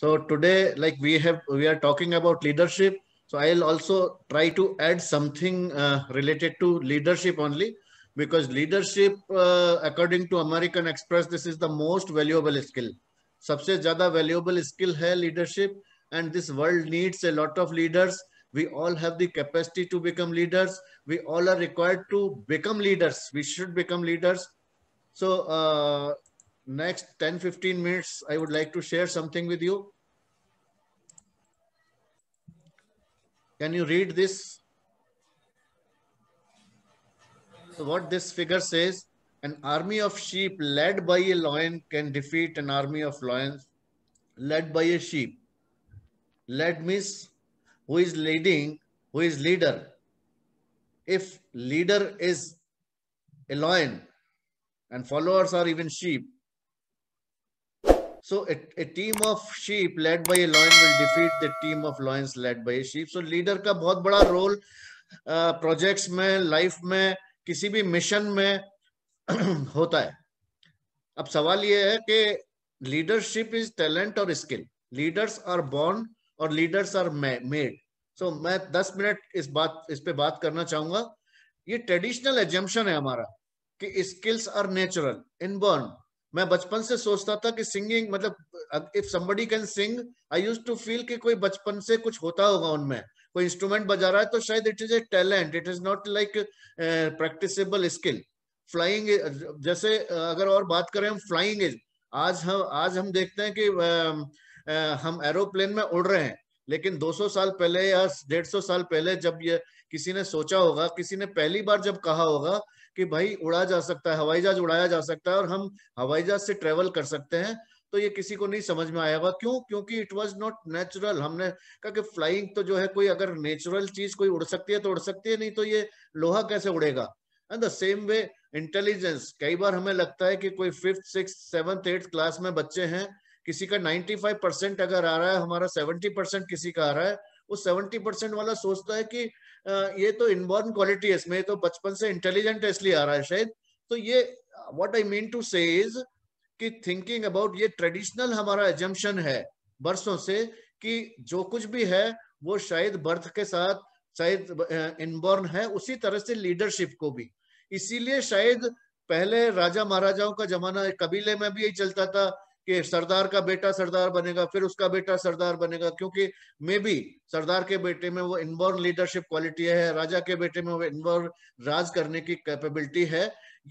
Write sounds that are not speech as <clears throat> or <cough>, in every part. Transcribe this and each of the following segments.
So today, like we have, we are talking about leadership. So I'll also try to add something uh, related to leadership only, because leadership, uh, according to American Express, this is the most valuable skill. सबसे ज्यादा valuable skill है leadership and this world needs a lot of leaders. we all have the capacity to become leaders we all are required to become leaders we should become leaders so uh, next 10 15 minutes i would like to share something with you can you read this so what this figure says an army of sheep led by a lion can defeat an army of lions led by a sheep led means who is leading who is leader if leader is a lion and followers are even sheep So a, a team of sheep led by a lion will defeat the team of lions led by a sheep. So leader का बहुत बड़ा role projects uh, में life में किसी भी mission में <clears throat> होता है अब सवाल ये है कि लीडरशिप इज टैलेंट और स्किल लीडर्स आर बॉर्न और लीडर्स आर मेड सो मैं दस मिनट इस बात इस पे बात करना चाहूंगा ये ट्रेडिशनल एजम्पन है हमारा कि स्किल्स आर नेचुरल इनबॉर्न मैं बचपन से सोचता था कि सिंगिंग मतलब if somebody can sing I use to feel कि कोई बचपन से कुछ होता होगा उनमें कोई इंस्ट्रूमेंट बजा रहा है तो शायद it is a talent it is not like practicable skill flying जैसे uh, अगर और बात करें हम फ्लाइंग इज आज हम आज हम देखते हैं कि um, uh, हम एरोप्लेन में उड़ रहे हैं लेकिन 200 साल पहले या 150 साल पहले जब ये किसी ने सोचा होगा किसी ने पहली बार जब कहा होगा कि भाई उड़ा जा सकता है हवाई जहाज उड़ाया जा सकता है और हम हवाई जहाज से ट्रेवल कर सकते हैं तो ये किसी को नहीं समझ में आया हुआ क्यों क्योंकि इट वाज नॉट नेचुरल हमने कहा कि फ्लाइंग तो जो है कोई अगर नेचुरल चीज कोई उड़ सकती है तो उड़ सकती है नहीं तो ये लोहा कैसे उड़ेगा and the same way intelligence कई बार हमें लगता है कि कोई fifth six seventh eighth class में बच्चे हैं किसी का नाइन्टी परसेंट अगर आ रहा है हमारा सेवेंटी परसेंट किसी का आ रहा है वो सेवेंटी परसेंट वाला सोचता है कि ये तो इनबॉर्न क्वालिटी है इसमें तो बचपन से इंटेलिजेंट इसलिए आ रहा है शायद तो ये what I mean to say कि थिंकिंग अबाउट ये ट्रेडिशनल हमारा एजम्पन है बरसों से कि जो कुछ भी है वो शायद बर्थ के साथ शायद इनबॉर्न है उसी तरह से लीडरशिप को भी इसीलिए शायद पहले राजा महाराजाओं का जमाना कबीले में भी यही चलता था कि सरदार का बेटा सरदार बनेगा फिर उसका बेटा सरदार बनेगा क्योंकि मे बी सरदार के बेटे में वो इनबोर्न लीडरशिप क्वालिटी है राजा के बेटे में वो इनबोर्न राज करने की कैपेबिलिटी है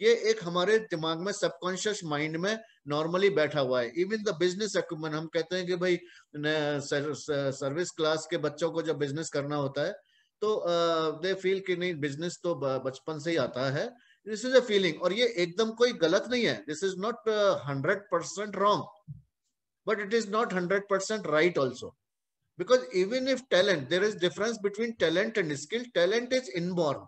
ये एक हमारे दिमाग में सबकॉन्शियस माइंड में नॉर्मली बैठा हुआ है इवन द बिजनेस एक्विपमेंट हम कहते हैं कि भाई सर्विस क्लास के बच्चों को जब बिजनेस करना होता है तो दे फील कि नहीं बिजनेस तो बचपन से ही आता है दिस इज अ फीलिंग और ये एकदम कोई गलत नहीं है this is not hundred percent wrong but it is not hundred percent right also because even if talent there is difference between talent and skill talent is inborn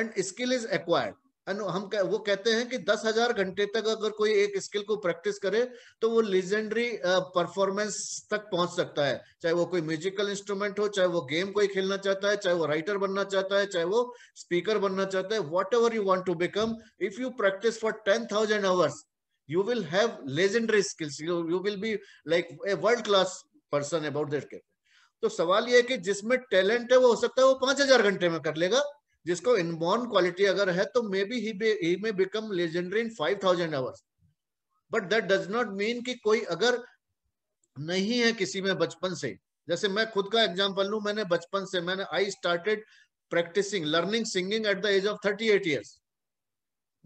and skill is acquired हम कह, वो कहते हैं कि दस हजार घंटे तक अगर कोई एक स्किल को प्रैक्टिस करे तो वो लेजेंडरी परफॉर्मेंस तक पहुंच सकता है चाहे वो कोई म्यूजिकल इंस्ट्रूमेंट हो चाहे वो गेम कोई खेलना चाहता है चाहे वो राइटर बनना चाहता है चाहे वो स्पीकर बनना चाहता है whatever you want to become if you practice for ten thousand hours you will have legendary skills you will be like a world class person about about के तो सवाल ये है कि जिसमें टैलेंट है वो हो सकता है वो पांच हजार घंटे में कर लेगा जिसको इनबॉर्न क्वालिटी अगर है तो maybe he may become legendary in five thousand hours but that does not mean कि कोई अगर नहीं है किसी में बचपन से जैसे मैं खुद का एग्जाम्पल लू मैंने बचपन से मैंने I started practising learning singing at the age of thirty eight years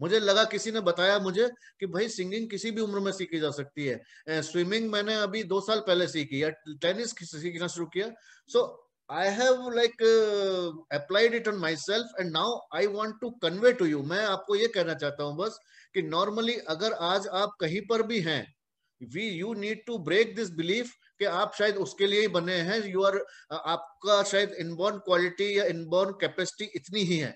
मुझे लगा किसी ने बताया मुझे कि भाई सिंगिंग किसी भी उम्र में सीखी जा सकती है स्विमिंग मैंने अभी दो साल पहले सीखी या टेनिस सीखना शुरू किया सो I have like uh, applied it on myself and now I want to convey to you. मैं आपको ये कहना चाहता हूँ बस कि normally अगर आज आप कहीं पर भी हैं we you need to break this belief कि आप शायद उसके लिए ही बने हैं यू आर uh, आपका शायद इनबॉर्न क्वालिटी या इनबॉर्न कैपेसिटी इतनी ही है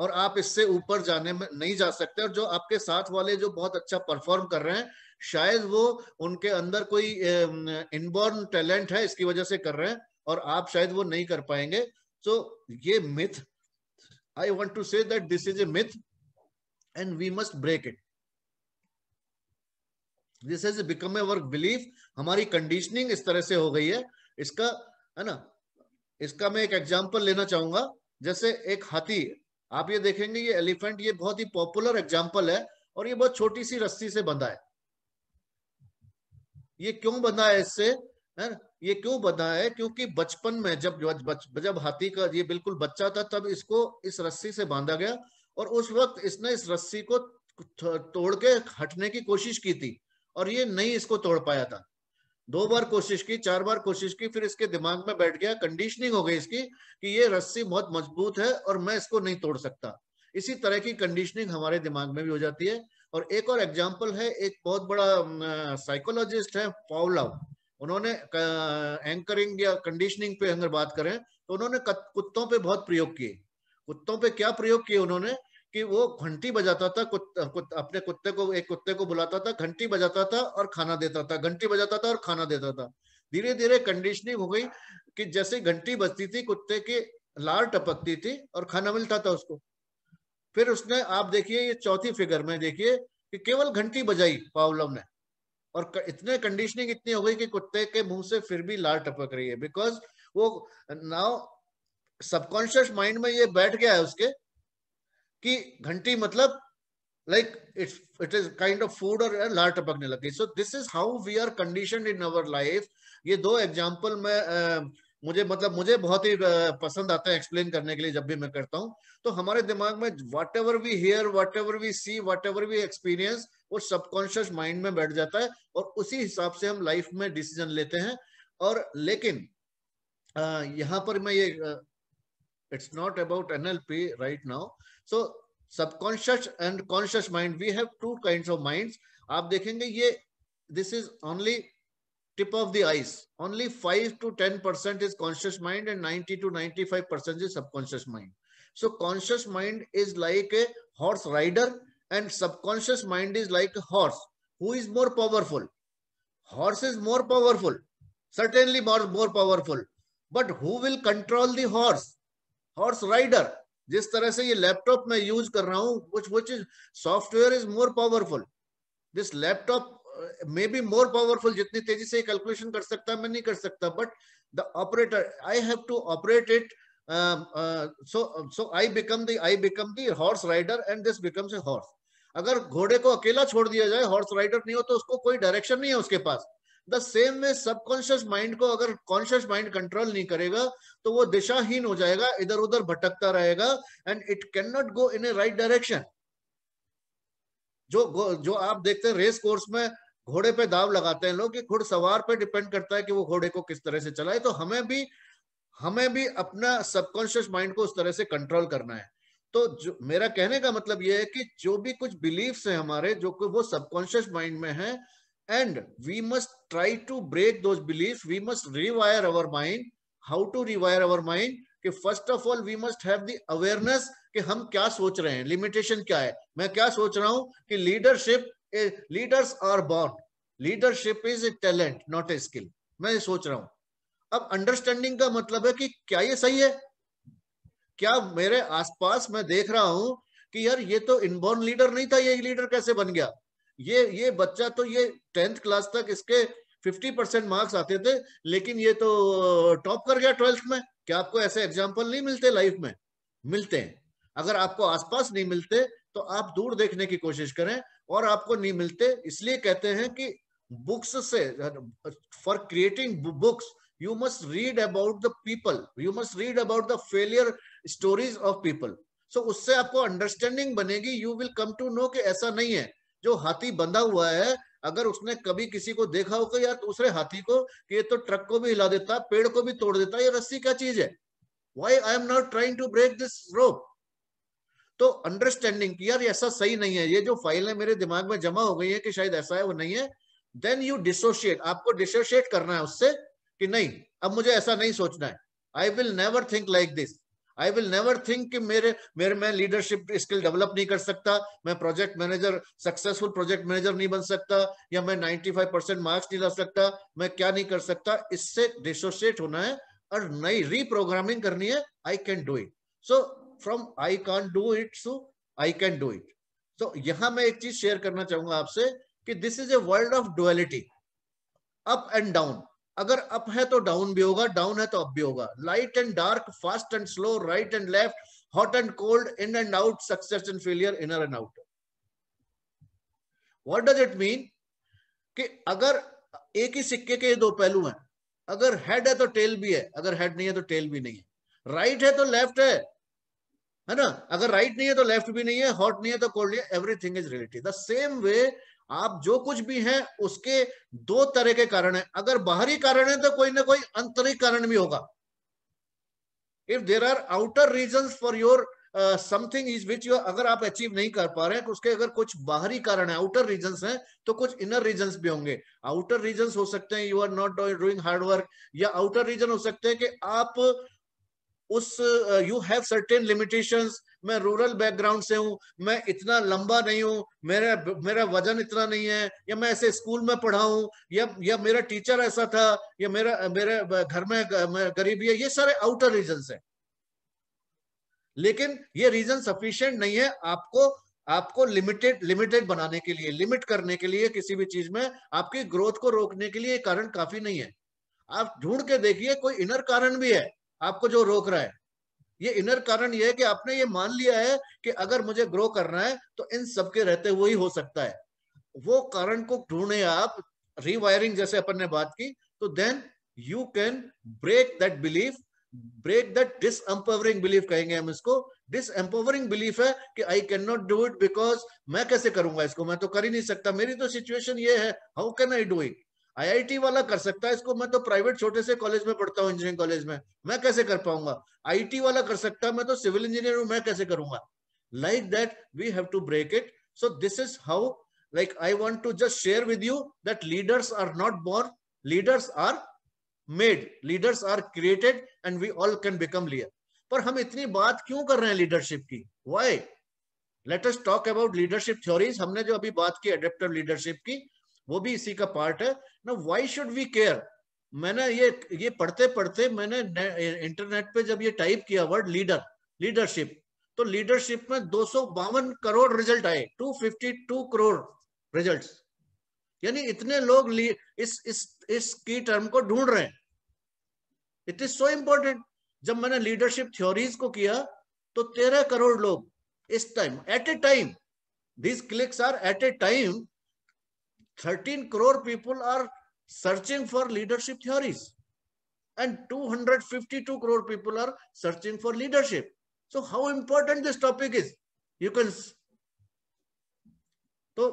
और आप इससे ऊपर जाने में नहीं जा सकते और जो आपके साथ वाले जो बहुत अच्छा परफॉर्म कर रहे हैं शायद वो उनके अंदर कोई इनबॉर्न um, टैलेंट है इसकी वजह से कर रहे हैं और आप शायद वो नहीं कर पाएंगे सो ये myth I want to say that this is a myth and we must break it this is become a work belief हमारी कंडीशनिंग इस तरह से हो गई है इसका है ना इसका मैं एक एग्जाम्पल लेना चाहूंगा जैसे एक हाथी आप ये देखेंगे ये एलिफेंट ये बहुत ही पॉपुलर एग्जाम्पल है और ये बहुत छोटी सी रस्सी से बंधा है ये क्यों बंधा है इससे है ना ये क्यों बना है क्योंकि बचपन में जब बच, जब हाथी का ये बिल्कुल बच्चा था तब इसको इस रस्सी से बांधा गया और उस वक्त इसने इस रस्सी को तोड़ के हटने की कोशिश की थी और ये नहीं इसको तोड़ पाया था दो बार कोशिश की चार बार कोशिश की फिर इसके दिमाग में बैठ गया कंडीशनिंग हो गई इसकी कि ये रस्सी बहुत मजबूत है और मैं इसको नहीं तोड़ सकता इसी तरह की कंडीशनिंग हमारे दिमाग में भी हो जाती है और एक और एग्जाम्पल है एक बहुत बड़ा साइकोलॉजिस्ट है पावलाव उन्होंने एंकरिंग या कंडीशनिंग पे अगर बात करें तो उन्होंने कुत्तों पे बहुत प्रयोग किए कुत्तों पे क्या प्रयोग किए उन्होंने कि वो घंटी बजाता था कुत, कुत, अपने कुत्ते को एक कुत्ते को बुलाता था घंटी बजाता था और खाना देता था घंटी बजाता था और खाना देता था धीरे धीरे कंडीशनिंग हो गई कि जैसे घंटी बजती थी कुत्ते की लार टपकती थी और खाना मिलता था उसको फिर उसने आप देखिए ये चौथी फिगर में देखिए कि केवल घंटी बजाई पावलव ने और इतने कंडीशनिंग इतनी हो गई कि कुत्ते के मुंह से फिर भी लार टपक रही है बिकॉज वो नाउ सबकॉन्शियस माइंड में ये बैठ गया है उसके कि घंटी मतलब like it's it is kind of food और लार टपकने लग गई so this is how we are condition in our life ये दो एग्जाम्पल मैं uh, मुझे मतलब मुझे बहुत ही पसंद आता है एक्सप्लेन करने के लिए जब भी मैं करता हूँ तो हमारे दिमाग में whatever we hear whatever we see whatever we experience वो सबकॉन्शियस माइंड में बैठ जाता है और उसी हिसाब से हम लाइफ में डिसीजन लेते हैं और लेकिन यहाँ पर मैं ये it's not about N L P right now so subconscious and conscious mind we have two kind of mind आप देखेंगे ये this is only tip of the ice. Only 5 to 10% is conscious mind and 90 to 95% is subconscious mind. So conscious mind is like a horse rider and subconscious mind is like a horse. Who is more powerful? Horse is more powerful. Certainly more, more powerful. But who will control the horse? Horse rider. Just तरह a laptop laptop use, which which is software is more powerful. This laptop maybe more powerful जितनी तेजी से calculation कर सकता मैं नहीं कर सकता but the operator I have to operate it so so I become the I become the horse rider and this becomes a horse अगर घोड़े को अकेला छोड़ दिया जाए हॉर्स राइडर नहीं हो तो उसको कोई डायरेक्शन नहीं है उसके पास द सेम में सबकॉन्शियस माइंड को अगर कॉन्शियस माइंड कंट्रोल नहीं करेगा तो वो दिशाहीन हो जाएगा इधर उधर भटकता रहेगा and it can not go in a right direction जो जो आप देखते हैं रेस कोर्स में घोड़े पे दाव लगाते हैं लोग कि घुड़सवार पे डिपेंड करता है कि वो घोड़े को किस तरह से चलाए तो हमें भी हमें भी अपना सबकॉन्शियस माइंड को उस तरह से कंट्रोल करना है तो जो मेरा कहने का मतलब ये है कि जो भी कुछ बिलीव्स हैं हमारे जो कि वो सबकॉन्शियस माइंड में है and we must try to break those beliefs we must rewire our mind how to rewire our mind कि first of all we must have the awareness कि हम क्या सोच रहे हैं लिमिटेशन क्या है मैं क्या सोच रहा हूं कि leadership leaders are born leadership is a talent not a skill मैं सोच रहा हूं अब अंडरस्टैंडिंग का मतलब है कि क्या ये सही है क्या मेरे आसपास मैं देख रहा हूं कि यार ये तो इनबॉर्न लीडर नहीं था ये लीडर कैसे बन गया ये ये बच्चा तो ये टेंथ क्लास तक इसके फिफ्टी परसेंट मार्क्स आते थे लेकिन ये तो टॉप कर गया ट्वेल्थ में क्या आपको ऐसे एग्जाम्पल नहीं मिलते लाइफ में मिलते हैं अगर आपको आसपास नहीं मिलते तो आप दूर देखने की कोशिश करें और आपको नहीं मिलते इसलिए कहते हैं कि बुक्स से for creating books you must read about the people you must read about the failure stories of people so उससे आपको अंडरस्टैंडिंग बनेगी you will come to know कि ऐसा नहीं है जो हाथी बंधा हुआ है अगर उसने कभी किसी को देखा होगा या दूसरे हाथी को कि ये तो ट्रक को भी हिला देता पेड़ को भी तोड़ देता ये रस्सी क्या चीज है why I am not trying to break this rope तो अंडरस्टैंडिंग की यार ऐसा सही नहीं है ये जो फाइलें मेरे दिमाग में जमा हो गई है कि शायद ऐसा है वो नहीं है देन यू डिसोशिएट आपको डिसोशिएट करना है उससे कि नहीं अब मुझे ऐसा नहीं सोचना है I will never think like this I will never think कि मेरे मेरे मैं लीडरशिप स्किल डेवलप नहीं कर सकता मैं project manager successful project manager नहीं बन सकता या मैं 95 परसेंट मार्क्स नहीं ला सकता मैं क्या नहीं कर सकता इससे डिसोशिएट होना है और नई रीप्रोग्रामिंग करनी है I can do it so from I can do it so I can do it तो यहां मैं एक चीज शेयर करना चाहूंगा आपसे कि this is a world of duality up and down अगर अप है तो डाउन भी होगा डाउन है तो अप भी होगा light and dark fast and slow right and left hot and cold in and out success and failure inner and out what does it mean कि अगर एक ही सिक्के के दो पहलू हैं अगर हेड है तो टेल भी है अगर हेड नहीं है तो टेल भी नहीं है राइट right है तो लेफ्ट है है ना अगर राइट नहीं है तो लेफ्ट भी नहीं है हॉट नहीं है तो कोल्ड नहीं है everything is relative the same way आप जो कुछ भी हैं उसके दो तरह के कारण है अगर बाहरी कारण है तो कोई ना कोई आंतरिक कारण भी होगा if there are outer reason for your something is which your अगर आप अचीव नहीं कर पा रहे हैं तो उसके अगर कुछ बाहरी कारण है आउटर रीजन है तो कुछ इनर रीजन भी होंगे आउटर रीजन हो सकते हैं you are not doing hard work या आउटर रीजन हो सकते हैं कि आप उस यू हैव सर्टेन लिमिटेशंस मैं रूरल बैकग्राउंड से हूँ मैं इतना लंबा नहीं हूँ मेरा मेरा वजन इतना नहीं है या मैं ऐसे स्कूल में पढ़ा हूँ या या मेरा टीचर ऐसा था या मेरा मेरे घर में गरीबी है ये सारे आउटर रीजन है लेकिन ये रीजन सफिशियंट नहीं है आपको आपको लिमिटेड लिमिटेड बनाने के लिए लिमिट करने के लिए किसी भी चीज में आपकी ग्रोथ को रोकने के लिए कारण काफी नहीं है आप ढूंढ के देखिए कोई इनर कारण भी है आपको जो रोक रहा है ये इनर कारण ये है कि आपने ये मान लिया है कि अगर मुझे ग्रो करना है तो इन सबके रहते हुए ही हो सकता है वो कारण को ढूंढे आप रिवायरिंग जैसे अपन ने बात की तो then you can break that belief break that disempowering belief कहेंगे हम इसको डिस एम्पावरिंग बिलीफ है कि I can not do it because मैं कैसे करूंगा इसको मैं तो कर ही नहीं सकता मेरी तो सिचुएशन ये है how can I do it IIT वाला कर सकता है इसको मैं तो प्राइवेट छोटे से कॉलेज में पढ़ता हूँ इंजीनियरिंग कॉलेज में मैं कैसे कर पाऊंगा आईटी वाला कर सकता है मैं तो सिविल इंजीनियर हूं मैं कैसे करूंगा like that we have to break it so this is how like I want to just share with you that leaders are not born leaders are made leaders are created and we all can become leader पर हम इतनी बात क्यों कर रहे हैं leadership की why let's talk about leadership theories हमने जो अभी बात की एडेप्टिव लीडरशिप की वो भी इसी का पार्ट है ना वाई शुड वी केयर मैंने ये ये पढ़ते पढ़ते मैंने इंटरनेट पे जब ये टाइप किया वर्ड लीडर लीडरशिप तो लीडरशिप में दो करोड़ रिजल्ट आए 252 करोड़ रिजल्ट्स यानी इतने लोग इस इस इस की टर्म को ढूंढ रहे हैं इट इज सो इंपॉर्टेंट जब मैंने लीडरशिप थ्योरीज को किया तो तेरह करोड़ लोग इस time at a time this clicks are at a time 13 crore people are searching for leadership theories and 252 crore people are searching for leadership so how important this topic is you can so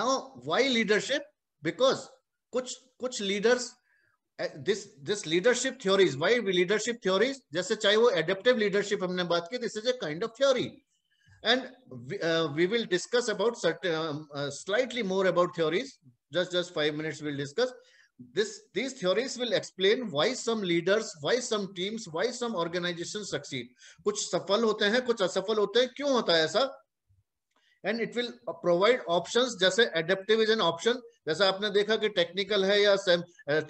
now why leadership because कुछ कुछ leaders this this leadership theories why leadership theories जैसे चाहे वो adaptive leadership हमने बात की this is a kind of theory and we, uh, we will discuss about certain, um, uh, slightly more about theories. Just just 5 minutes we'll discuss. This these theories will explain why some leaders, why some teams, why some organizations succeed. कुछ सफल होते हैं, कुछ असफल होते हैं. क्यों होता है ऐसा? And it will provide options जैसे एडेप्टिव इज एन ऑप्शन जैसा आपने देखा कि टेक्निकल है या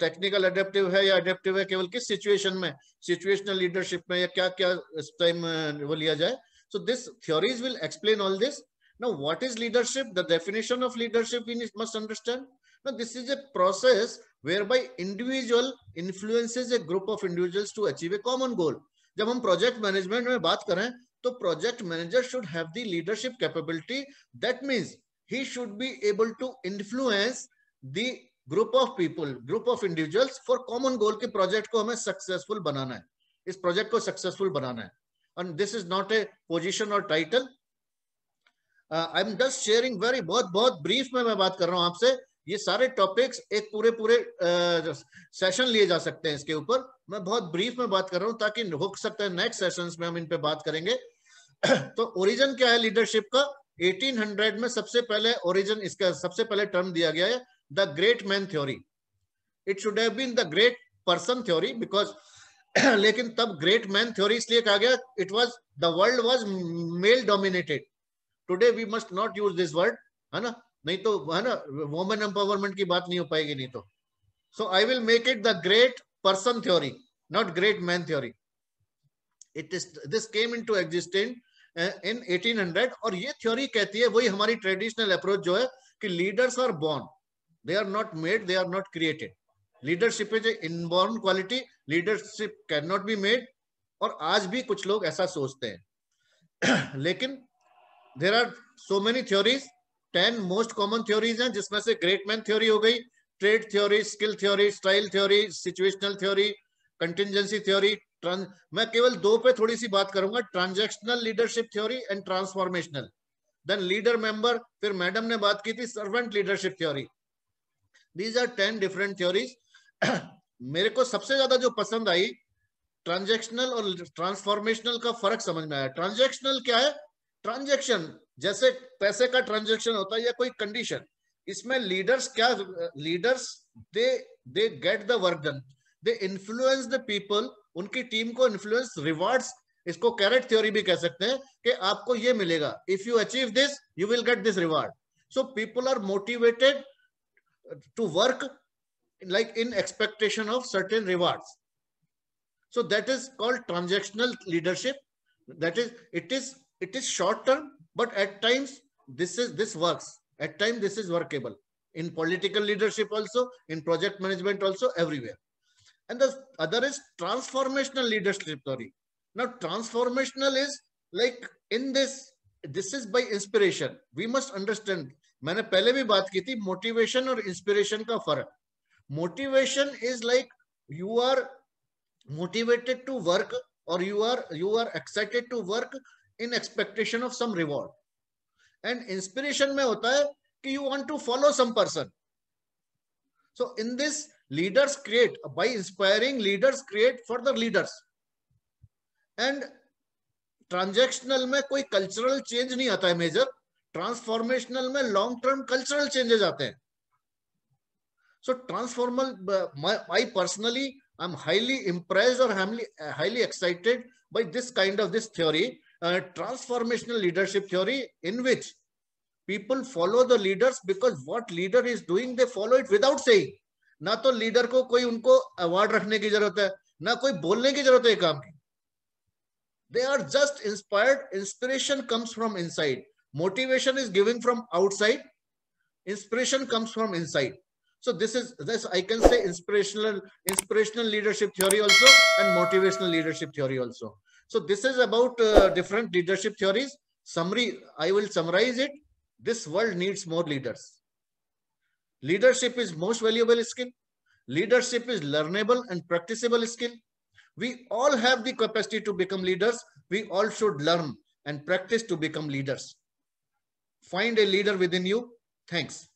टेक्निकल एडेप्टिव है या एडेप्टिव है केवल किस सिचुएशन में सिचुएशनल लीडरशिप में या क्या kya इस time वो liya jaye So this theories will explain all this. Now, what is leadership? The definition of leadership we must understand. Now, this is a process whereby individual influences a group of individuals to achieve a common goal. जब हम project management में बात करें to project manager should have the leadership capability that means he should be able to influence the group of people group of individuals for common goal के project को हमें successful बनाना है इस प्रोजेक्ट को successful बनाना है and this is not a position or title I am just sharing very bahut बहुत brief में मैं बात कर रहा हूं आपसे ये सारे टॉपिक्स एक पूरे पूरे सेशन uh, लिए जा सकते हैं इसके ऊपर मैं बहुत ब्रीफ में बात कर रहा हूं ताकि हो सकता है नेक्स्ट सेशंस में हम इन पे बात करेंगे <clears throat> तो ओरिजिन क्या है लीडरशिप का 1800 में सबसे पहले ओरिजिन इसका सबसे पहले टर्म दिया गया है the great man theory it should have been the great person theory because <clears throat> लेकिन तब ग्रेट मैन थ्योरी इसलिए कहा गया it was the world was male dominated today we must not use this word है ना नहीं तो है ना वोमेन एम्पावरमेंट की बात नहीं हो पाएगी नहीं तो so I will make it the great person theory not great man theory it is this came to existent in hundred और ये थ्योरी कहती है वही हमारी ट्रेडिशनल अप्रोच जो है कि leaders are born they are not made they are not created leadership is a inborn quality leadership can not be made और आज भी कुछ लोग ऐसा सोचते हैं <clears throat> लेकिन there are so many theories ten most common theories हैं जिसमें से ग्रेट मैन थ्योरी हो गई trade theory skill theory style theory situational theory contingency theory मैं केवल दो पे थोड़ी सी बात करूंगा transactional leadership theory and transformational then leader member फिर मैडम ने बात की थी servant leadership theory these are ten different theories मेरे को सबसे ज्यादा जो पसंद आई ट्रांजेक्शनल और ट्रांसफॉर्मेशनल का फर्क समझ में आया ट्रांजेक्शनल क्या है ट्रांजेक्शन जैसे पैसे का ट्रांजेक्शन होता है या कोई कंडीशन इसमें लीडर्स क्या leaders they they get the work done they influence the people उनकी टीम को इन्फ्लुएंस रिवार्ड्स इसको कैरेट थ्योरी भी कह सकते हैं कि आपको ये मिलेगा if you achieve this you will get this reward so people are motivated to work like in expectation of certain rewards. So that is called transactional leadership. That is, it is it is short term, but at times this is this works. At times this is workable in political leadership also, in project management also, everywhere. And the other is transformational leadership theory. Now transformational is like in this, this is by inspiration. We must understand मैंने पहले भी बात की थी motivation और inspiration का फर्क motivation is like you are motivated to work or you are you are excited to work in expectation of some reward and inspiration mein hota hai ki you want to follow some person so in this leaders create by inspiring leaders create for the leaders and transactional में कोई cultural change नहीं आता है major transformational में long term cultural changes आते हैं So transformer, my, I personally, I'm highly impressed or highly, highly excited by this kind of this theory, uh, transformational leadership theory in which people follow the leaders because what leader is doing, they follow it without saying. na to leader ko koi unko award rakhne ki zarurat hai na koi bolne ki zarurat hai काम की they are just inspired inspiration comes from inside motivation is giving from outside inspiration comes from inside So this is this I can say inspirational inspirational leadership theory also and motivational leadership theory also. So this is about uh, different leadership theories. Summary, I will summarize it. This world needs more leaders. Leadership is most valuable skill. Leadership is learnable and practicable skill. We all have the capacity to become leaders. We all should learn and practice to become leaders. Find a leader within you. Thanks.